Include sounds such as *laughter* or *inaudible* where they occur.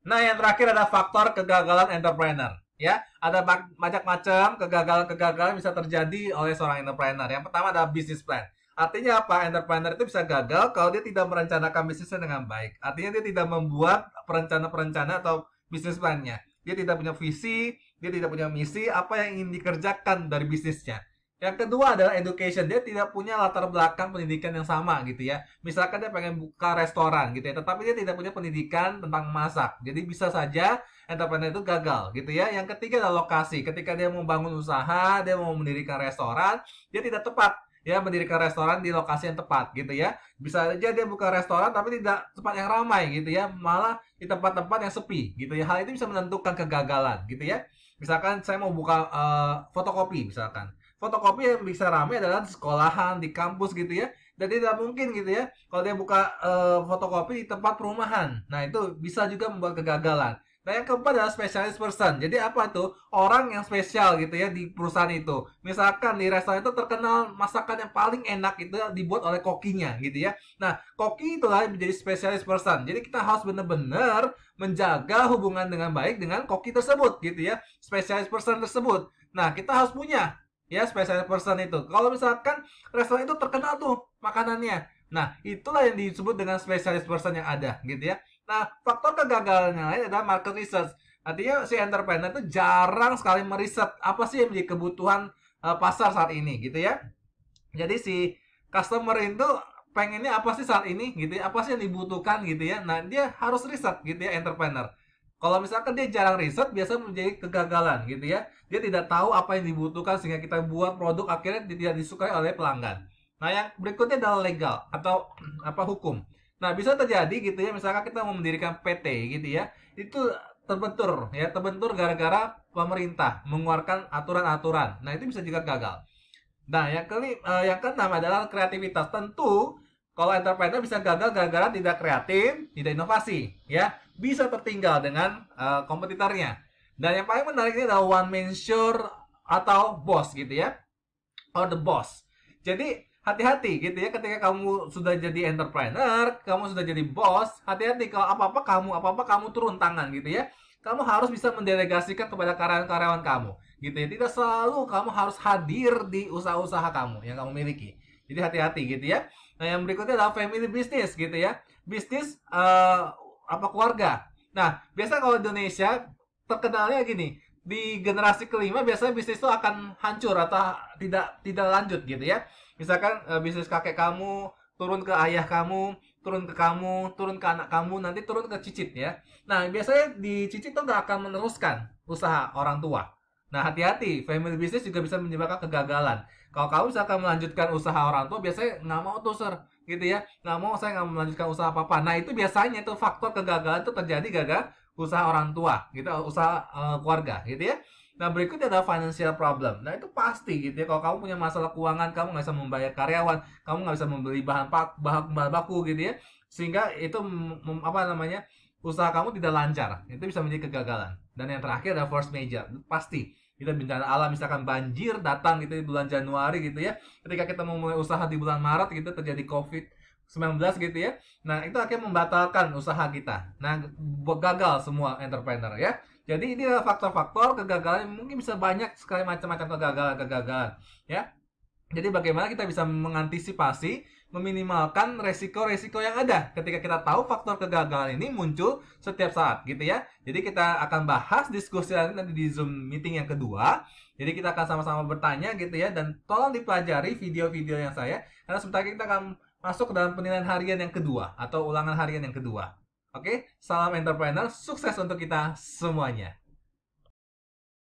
Nah, yang terakhir ada faktor kegagalan entrepreneur, ya. Ada banyak macam kegagalan-kegagalan bisa terjadi oleh seorang entrepreneur. Yang pertama adalah business plan. Artinya apa? Entrepreneur itu bisa gagal kalau dia tidak merencanakan bisnisnya dengan baik. Artinya dia tidak membuat perencana-perencana atau bisnis plannya. Dia tidak punya visi, dia tidak punya misi apa yang ingin dikerjakan dari bisnisnya. Yang kedua adalah education. Dia tidak punya latar belakang pendidikan yang sama gitu ya. Misalkan dia pengen buka restoran gitu ya, tetapi dia tidak punya pendidikan tentang masak. Jadi bisa saja entrepreneur itu gagal gitu ya. Yang ketiga adalah lokasi. Ketika dia mau bangun usaha, dia mau mendirikan restoran, dia tidak tepat ya mendirikan restoran di lokasi yang tepat gitu ya. Bisa saja dia buka restoran tapi tidak tempat yang ramai gitu ya, malah di tempat-tempat yang sepi gitu ya. Hal itu bisa menentukan kegagalan gitu ya. Misalkan saya mau buka uh, fotokopi misalkan fotokopi yang bisa rame adalah di sekolahan, di kampus gitu ya. jadi tidak mungkin gitu ya kalau dia buka uh, fotokopi di tempat perumahan. Nah, itu bisa juga membuat kegagalan. Nah, yang keempat adalah specialist person. Jadi apa tuh? Orang yang spesial gitu ya di perusahaan itu. Misalkan di restoran itu terkenal masakan yang paling enak itu dibuat oleh kokinya gitu ya. Nah, koki itulah yang menjadi specialist person. Jadi kita harus benar-benar menjaga hubungan dengan baik dengan koki tersebut gitu ya. Specialist person tersebut. Nah, kita harus punya ya special person itu kalau misalkan restoran itu terkenal tuh makanannya nah itulah yang disebut dengan specialist person yang ada gitu ya nah faktor kegagalannya lain adalah market research artinya si entrepreneur itu jarang sekali meriset apa sih yang menjadi kebutuhan eh, pasar saat ini gitu ya jadi si customer itu pengennya apa sih saat ini gitu ya apa sih yang dibutuhkan gitu ya nah dia harus riset gitu ya entrepreneur kalau misalkan dia jarang riset, biasa menjadi kegagalan gitu ya. Dia tidak tahu apa yang dibutuhkan sehingga kita buat produk akhirnya tidak disukai oleh pelanggan. Nah, yang berikutnya adalah legal atau *clears throat* apa hukum. Nah, bisa terjadi gitu ya, misalkan kita mau mendirikan PT gitu ya. Itu terbentur ya, terbentur gara-gara pemerintah mengeluarkan aturan-aturan. Nah, itu bisa juga gagal. Nah, yang kelima, eh, yang keenam adalah kreativitas. Tentu kalau entrepreneur bisa gagal gara-gara tidak kreatif, tidak inovasi, ya bisa tertinggal dengan uh, kompetitornya. Dan yang paling menarik ini adalah one man sure atau boss gitu ya. Or the boss. Jadi hati-hati gitu ya ketika kamu sudah jadi entrepreneur, kamu sudah jadi boss, hati-hati kalau apa-apa kamu apa-apa kamu turun tangan gitu ya. Kamu harus bisa mendelegasikan kepada karyawan-karyawan kamu gitu ya. Tidak selalu kamu harus hadir di usaha-usaha kamu yang kamu miliki. Jadi hati-hati gitu ya. Nah, yang berikutnya adalah family business gitu ya. Bisnis eh, apa keluarga. Nah, biasa kalau Indonesia terkenalnya gini, di generasi kelima biasanya bisnis itu akan hancur atau tidak tidak lanjut gitu ya. Misalkan e, bisnis kakek kamu turun ke ayah kamu, turun ke kamu, turun ke anak kamu, nanti turun ke cicit ya. Nah, biasanya di cicit tuh nggak akan meneruskan usaha orang tua. Nah, hati-hati, family business juga bisa menyebabkan kegagalan. Kalau kamu misalkan melanjutkan usaha orang tua, biasanya nama mau tuh, Sir gitu ya nggak mau saya nggak melanjutkan usaha apa apa nah itu biasanya itu faktor kegagalan itu terjadi gagal usaha orang tua gitu usaha uh, keluarga gitu ya Nah berikutnya adalah financial problem. Nah itu pasti gitu ya. Kalau kamu punya masalah keuangan, kamu nggak bisa membayar karyawan, kamu nggak bisa membeli bahan pak bahan, bahan baku gitu ya. Sehingga itu apa namanya usaha kamu tidak lancar. Itu bisa menjadi kegagalan. Dan yang terakhir adalah force major. Pasti kita bencana alam misalkan banjir datang gitu di bulan Januari gitu ya ketika kita mau mulai usaha di bulan Maret gitu terjadi COVID 19 gitu ya. Nah, itu akhirnya membatalkan usaha kita. Nah, gagal semua entrepreneur ya. Jadi ini adalah faktor-faktor kegagalan mungkin bisa banyak sekali macam-macam kegagalan-kegagalan ya. Jadi bagaimana kita bisa mengantisipasi meminimalkan resiko-resiko yang ada ketika kita tahu faktor kegagalan ini muncul setiap saat gitu ya. Jadi kita akan bahas diskusi nanti di Zoom meeting yang kedua. Jadi kita akan sama-sama bertanya gitu ya dan tolong dipelajari video-video yang saya karena sebentar kita akan masuk ke dalam penilaian harian yang kedua atau ulangan harian yang kedua. Oke, salam entrepreneur, sukses untuk kita semuanya.